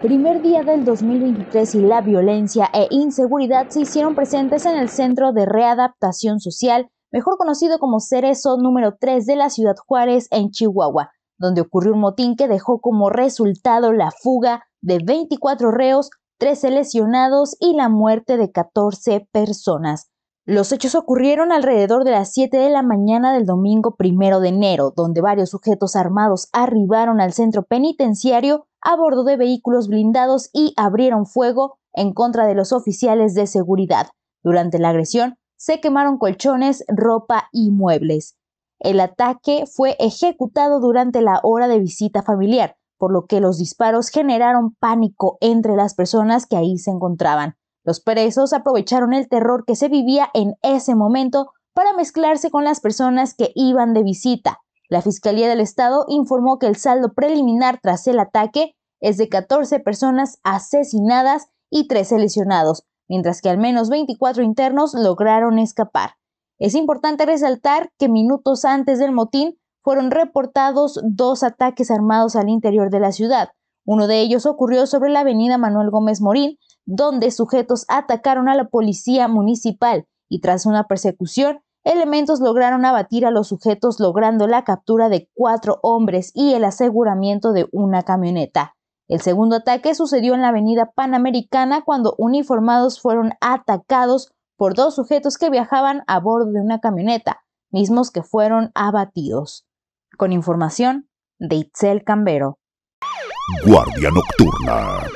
primer día del 2023 y la violencia e inseguridad se hicieron presentes en el Centro de Readaptación Social, mejor conocido como Cerezo número 3 de la ciudad Juárez, en Chihuahua, donde ocurrió un motín que dejó como resultado la fuga de 24 reos, 13 lesionados y la muerte de 14 personas. Los hechos ocurrieron alrededor de las 7 de la mañana del domingo primero de enero, donde varios sujetos armados arribaron al centro penitenciario a bordo de vehículos blindados y abrieron fuego en contra de los oficiales de seguridad. Durante la agresión se quemaron colchones, ropa y muebles. El ataque fue ejecutado durante la hora de visita familiar, por lo que los disparos generaron pánico entre las personas que ahí se encontraban. Los presos aprovecharon el terror que se vivía en ese momento para mezclarse con las personas que iban de visita, la Fiscalía del Estado informó que el saldo preliminar tras el ataque es de 14 personas asesinadas y 13 lesionados, mientras que al menos 24 internos lograron escapar. Es importante resaltar que minutos antes del motín fueron reportados dos ataques armados al interior de la ciudad. Uno de ellos ocurrió sobre la avenida Manuel Gómez Morín, donde sujetos atacaron a la policía municipal y tras una persecución elementos lograron abatir a los sujetos logrando la captura de cuatro hombres y el aseguramiento de una camioneta. El segundo ataque sucedió en la avenida Panamericana cuando uniformados fueron atacados por dos sujetos que viajaban a bordo de una camioneta, mismos que fueron abatidos. Con información de Itzel Cambero. Guardia Nocturna.